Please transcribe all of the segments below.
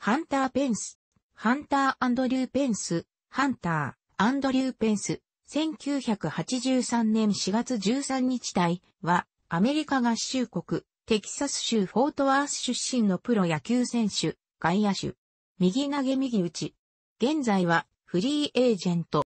ハンター・ペンス、ハンター・アンドリュー・ペンス、ハンター、アンドリュー・ペンス、1983年4月13日隊は、アメリカ合衆国、テキサス州フォートワース出身のプロ野球選手、外野手。右投げ右打ち。現在は、フリーエージェント。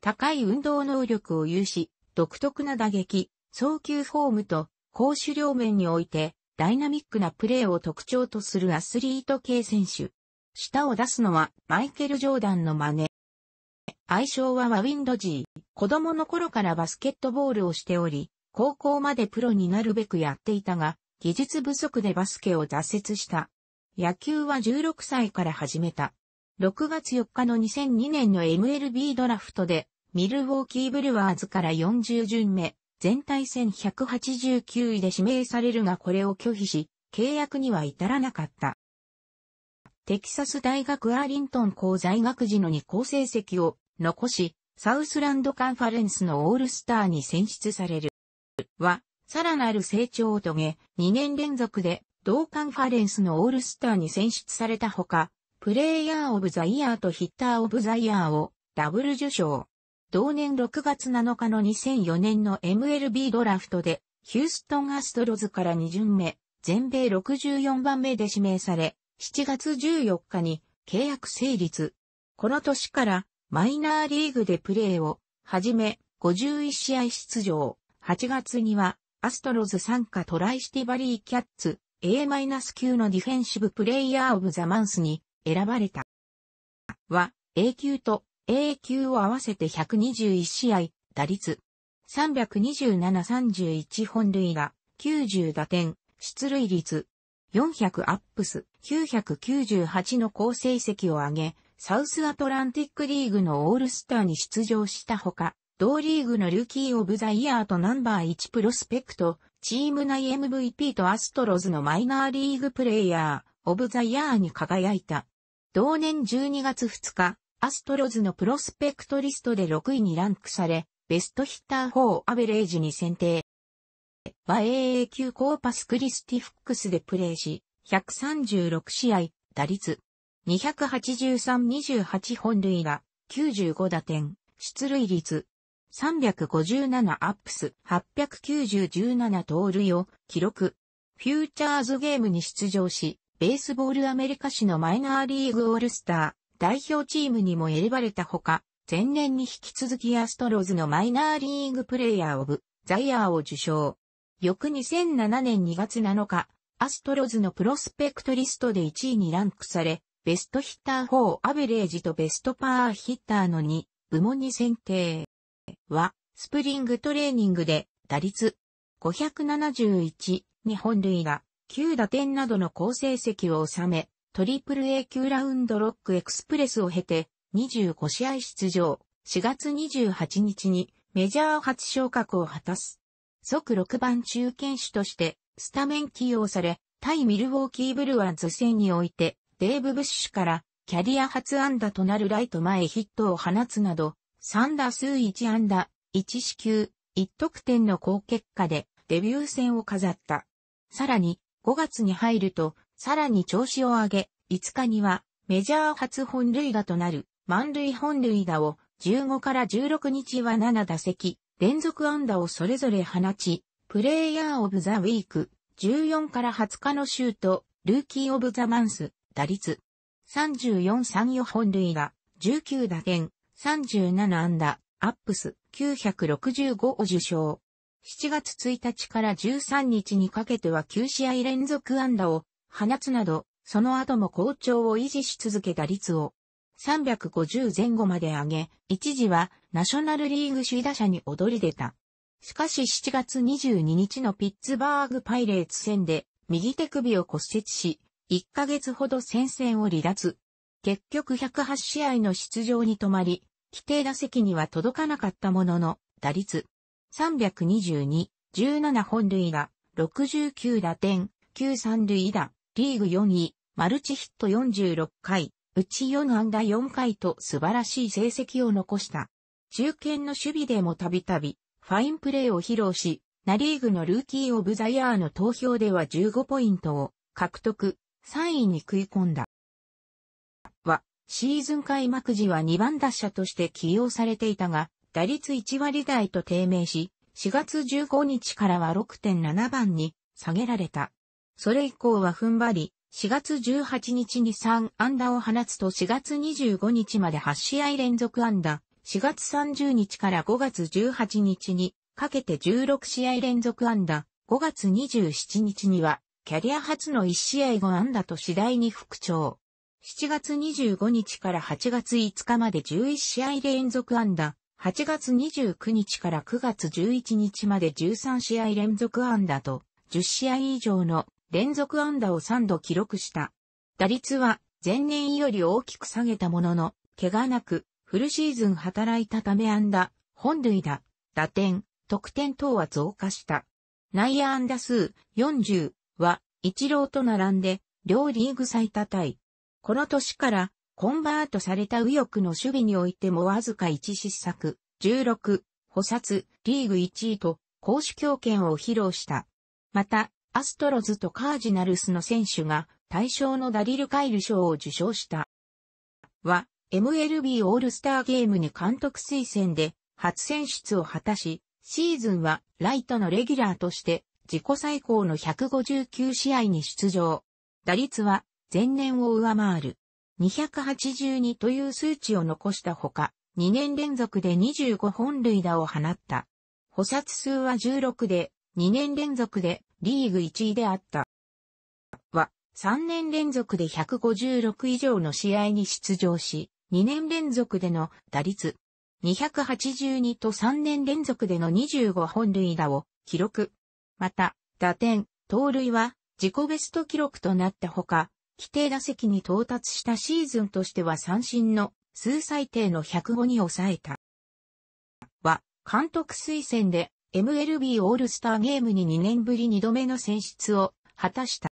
高い運動能力を有し、独特な打撃、送球フォームと、攻守両面において、ダイナミックなプレーを特徴とするアスリート系選手。舌を出すのはマイケル・ジョーダンの真似。愛称はワウィンドジー。子供の頃からバスケットボールをしており、高校までプロになるべくやっていたが、技術不足でバスケを挫折した。野球は16歳から始めた。6月4日の2002年の MLB ドラフトで、ミルウォーキーブルワーズから40巡目、全体戦189位で指名されるがこれを拒否し、契約には至らなかった。テキサス大学アーリントン校在学時の2校成績を残し、サウスランドカンファレンスのオールスターに選出される。は、さらなる成長を遂げ、2年連続で同カンファレンスのオールスターに選出されたほか、プレイヤーオブザイヤーとヒッターオブザイヤーをダブル受賞。同年6月7日の2004年の MLB ドラフトで、ヒューストンアストロズから2巡目、全米64番目で指名され、7月14日に契約成立。この年からマイナーリーグでプレーを始め、51試合出場。8月にはアストロズ参加トライシティバリーキャッツ A-9 のディフェンシブプレイヤーオブザマンスに選ばれた。は、A 級と A 級を合わせて121試合、打率327-31本塁打、90打点、出塁率400アップス、998の好成績を上げ、サウスアトランティックリーグのオールスターに出場したほか、同リーグのルーキーオブザイヤーとナンバー1プロスペクト、チーム内 MVP とアストロズのマイナーリーグプレイヤー、オブザイヤーに輝いた。同年12月2日、アストロズのプロスペクトリストで6位にランクされ、ベストヒッター4アベレージに選定。は、AA 級コーパスクリスティフックスでプレーし、136試合、打率。283-28本塁打、95打点、出塁率。357アップス、890-17盗塁を記録。フューチャーズゲームに出場し、ベースボールアメリカ市のマイナーリーグオールスター、代表チームにも選ばれたほか、前年に引き続きアストロズのマイナーリーグプレイヤーオブザイヤーを受賞。翌2007年2月7日、アストロズのプロスペクトリストで1位にランクされ、ベストヒッター4アベレージとベストパーヒッターの2部門に選定。は、スプリングトレーニングで打率571、日本塁打、9打点などの好成績を収め、トリプル A 級ラウンドロックエクスプレスを経て、25試合出場、4月28日にメジャー初昇格を果たす。即6番中堅手としてスタメン起用され、対ミルウォーキーブルワーズ戦において、デーブ・ブッシュからキャリア初安打となるライト前ヒットを放つなど、3打数1安打、1死球、1得点の好結果でデビュー戦を飾った。さらに、5月に入ると、さらに調子を上げ、5日にはメジャー初本塁打となる満塁本塁打を15から16日は7打席、連続安打をそれぞれ放ち、プレイヤーオブザウィーク、14から20日のシュート、ルーキーオブザマンス、打率、3434本塁打、19打点、37安打、アップス、965を受賞。7月1日から13日にかけては9試合連続安打を放つなど、その後も好調を維持し続けた率を350前後まで上げ、一時はナショナルリーグ首位打者に躍り出た。しかし7月22日のピッツバーグパイレーツ戦で右手首を骨折し、1ヶ月ほど戦線を離脱。結局108試合の出場に止まり、規定打席には届かなかったものの、打率322、17本塁打、69打点、9三塁打、リーグ4位、マルチヒット46回、うち4安打4回と素晴らしい成績を残した。中堅の守備でもたびたび、ファインプレーを披露し、ナリーグのルーキーオブザイヤーの投票では15ポイントを獲得、3位に食い込んだ。は、シーズン開幕時は2番打者として起用されていたが、打率1割台と低迷し、4月15日からは6.7番に下げられた。それ以降は踏ん張り、4月18日に3安打を放つと4月25日まで8試合連続安打、4月30日から5月18日にかけて16試合連続安打、5月27日にはキャリア初の1試合5安打と次第に復調。7月25日から8月5日まで11試合連続安打、8月29日から9月11日まで13試合連続安打と、10試合以上の連続安打を3度記録した。打率は前年より大きく下げたものの、怪我なく、フルシーズン働いたため安打、本塁打、打点、得点等は増加した。内野安打数40は、一郎と並んで、両リーグ最多タイ。この年から、コンバートされた右翼の守備においてもわずか1失策、16、補殺、リーグ1位と、攻守強権を披露した。また、アストロズとカージナルスの選手が、対象のダリル・カイル賞を受賞した。は、MLB オールスターゲームに監督推薦で、初選出を果たし、シーズンはライトのレギュラーとして自己最高の159試合に出場。打率は前年を上回る282という数値を残したほか、2年連続で25本塁打を放った。補殺数は16で、2年連続でリーグ1位であった。は、3年連続で156以上の試合に出場し、2年連続での打率、282と3年連続での25本塁打を記録。また、打点、盗塁は自己ベスト記録となったほか、規定打席に到達したシーズンとしては三振の数最低の105に抑えた。は、監督推薦で MLB オールスターゲームに2年ぶり2度目の選出を果たした。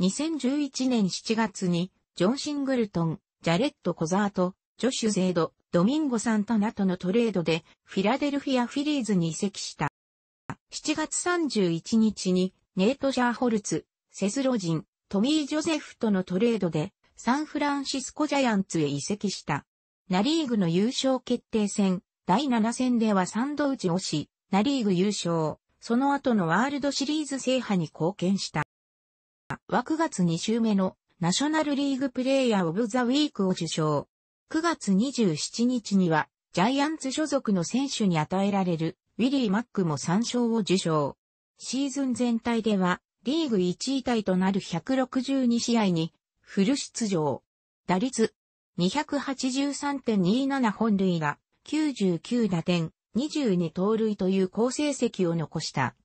2011年7月に、ジョン・シングルトン、ジャレット・コザート、ジョシュ・ゼード、ドミンゴ・サンタナとのトレードで、フィラデルフィア・フィリーズに移籍した。7月31日に、ネート・シャーホルツ、セズロジン、トミー・ジョゼフとのトレードで、サンフランシスコ・ジャイアンツへ移籍した。ナリーグの優勝決定戦、第7戦では3度打ち押し、ナリーグ優勝、その後のワールドシリーズ制覇に貢献した。は9月2週目のナショナルリーグプレイヤーオブザウィークを受賞。9月27日にはジャイアンツ所属の選手に与えられるウィリー・マックも3勝を受賞。シーズン全体ではリーグ1位タイとなる162試合にフル出場。打率283.27本塁打、99打点、22盗塁という好成績を残した。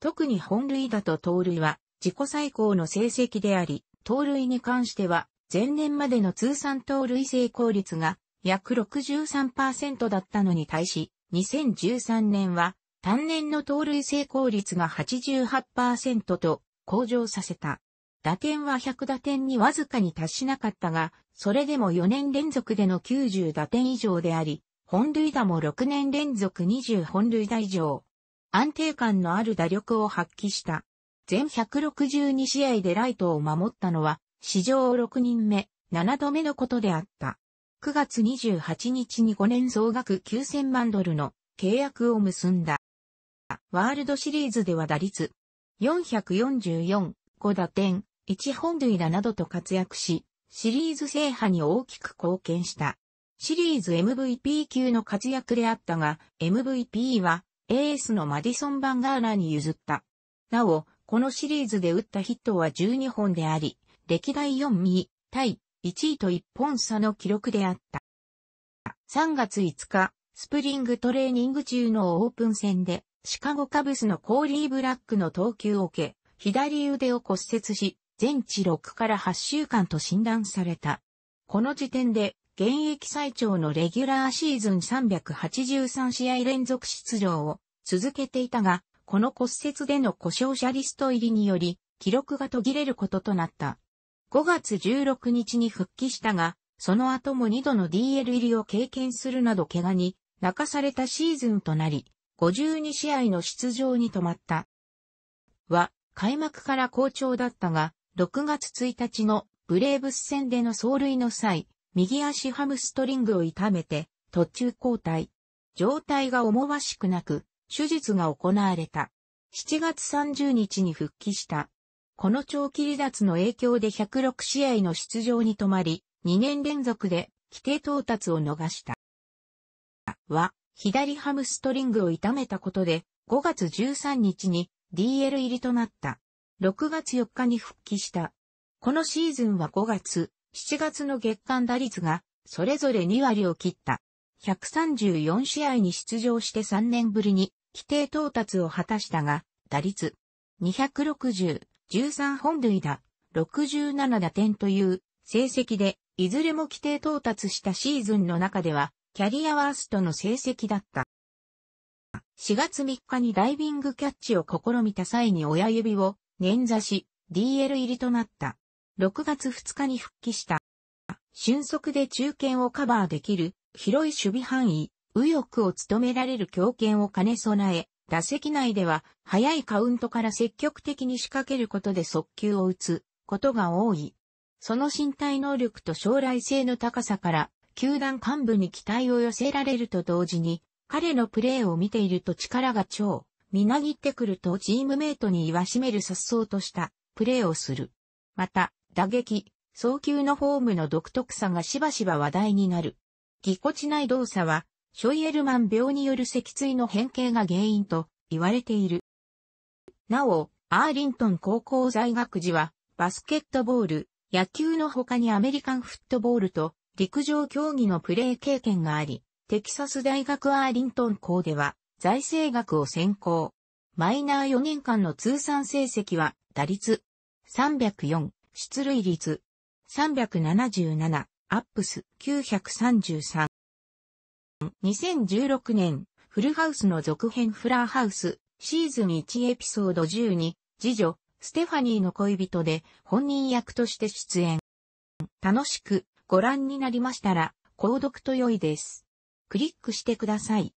特に本塁打と盗塁は自己最高の成績であり、盗塁に関しては前年までの通算盗塁成功率が約63%だったのに対し、2013年は単年の盗塁成功率が88%と向上させた。打点は100打点にわずかに達しなかったが、それでも4年連続での90打点以上であり、本塁打も6年連続20本塁打以上。安定感のある打力を発揮した。全162試合でライトを守ったのは、史上6人目、7度目のことであった。9月28日に5年総額9000万ドルの契約を結んだ。ワールドシリーズでは打率444、5打点、1本塁打などと活躍し、シリーズ制覇に大きく貢献した。シリーズ MVP 級の活躍であったが、MVP はエースのマディソン・バンガーナに譲った。なお、このシリーズで打ったヒットは12本であり、歴代4位、対1位と1本差の記録であった。3月5日、スプリングトレーニング中のオープン戦で、シカゴカブスのコーリー・ブラックの投球を受け、左腕を骨折し、全治6から8週間と診断された。この時点で現役最長のレギュラーシーズン383試合連続出場を続けていたが、この骨折での故障者リスト入りにより、記録が途切れることとなった。5月16日に復帰したが、その後も2度の DL 入りを経験するなど怪我に泣かされたシーズンとなり、52試合の出場に止まった。は、開幕から好調だったが、6月1日のブレーブス戦での走塁の際、右足ハムストリングを痛めて、途中交代。状態が思わしくなく、手術が行われた。7月30日に復帰した。この長期離脱の影響で106試合の出場に止まり、2年連続で規定到達を逃した。は、左ハムストリングを痛めたことで、5月13日に DL 入りとなった。6月4日に復帰した。このシーズンは5月、7月の月間打率が、それぞれ2割を切った。134試合に出場して3年ぶりに、規定到達を果たしたが、打率、260、13本塁打、67打点という成績で、いずれも規定到達したシーズンの中では、キャリアワーストの成績だった。4月3日にダイビングキャッチを試みた際に親指を捻挫し、DL 入りとなった。6月2日に復帰した。俊足で中堅をカバーできる、広い守備範囲、右翼を務められる強肩を兼ね備え、打席内では、早いカウントから積極的に仕掛けることで速球を打つことが多い。その身体能力と将来性の高さから、球団幹部に期待を寄せられると同時に、彼のプレーを見ていると力が超、みなぎってくるとチームメイトに言わしめる颯爽としたプレーをする。また、打撃、送球のフォームの独特さがしばしば話題になる。ぎこちない動作は、ショイエルマン病による脊椎の変形が原因と言われている。なお、アーリントン高校在学時は、バスケットボール、野球の他にアメリカンフットボールと陸上競技のプレー経験があり、テキサス大学アーリントン校では財政学を専攻。マイナー4年間の通算成績は打率304、出塁率377、アップス933。2016年、フルハウスの続編フラーハウス、シーズン1エピソード12、次女、ステファニーの恋人で本人役として出演。楽しくご覧になりましたら、購読と良いです。クリックしてください。